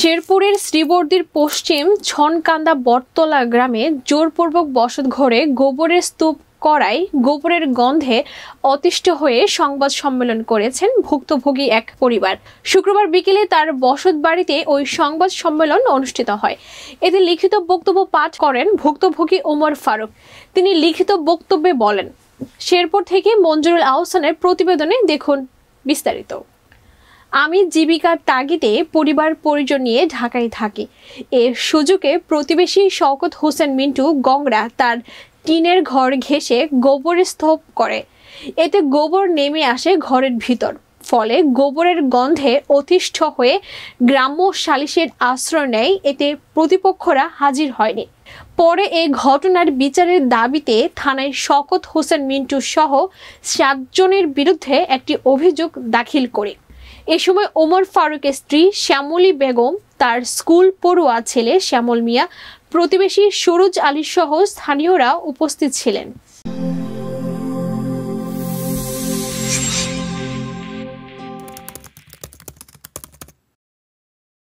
শেরপুরের শ্রীবর্দির পশ্চিম ছনকান্দা বটতলা গ্রামে জোরপূর্বক বসত ঘরে গোবরের স্তূপ করায় গোবরের গন্ধে অতিষ্ঠ হয়ে সংবাদ সম্মেলন করেছেন ভুক্তভোগী এক পরিবার শুক্রবার বিকেলে তার বসত বাড়িতে ওই সংবাদ সম্মেলন অনুষ্ঠিত হয় এতে লিখিত বক্তব্য পাঠ করেন ভুক্তভোগী ওমর ফারুক তিনি লিখিত বক্তব্যে বলেন শেরপুর থেকে মঞ্জুরুল আহসানের প্রতিবেদনে দেখুন বিস্তারিত আমি জীবিকার তাগিদে পরিবার পরিজন নিয়ে ঢাকায় থাকি এ সুযোগে প্রতিবেশী শওকত হোসেন মিন্টু গংরা তার টিনের ঘর ঘেঁষে গোবর স্তূপ করে এতে গোবর নেমে আসে ঘরের ভিতর ফলে গোবরের গন্ধে অতিষ্ঠ হয়ে গ্রাম্য সালিশের আশ্রয় নেয় এতে প্রতিপক্ষরা হাজির হয়নি পরে এ ঘটনার বিচারের দাবিতে থানায় শকত হোসেন মিন্টু সহ সাতজনের বিরুদ্ধে একটি অভিযোগ দাখিল করে এ সময় ওমর ফারুকের স্ত্রী শ্যামলী বেগম তার স্কুল পড়ুয়া ছেলে শ্যামল মিয়া প্রতিবেশী সুরজ আলী সহ স্থানীয়রা উপস্থিত ছিলেন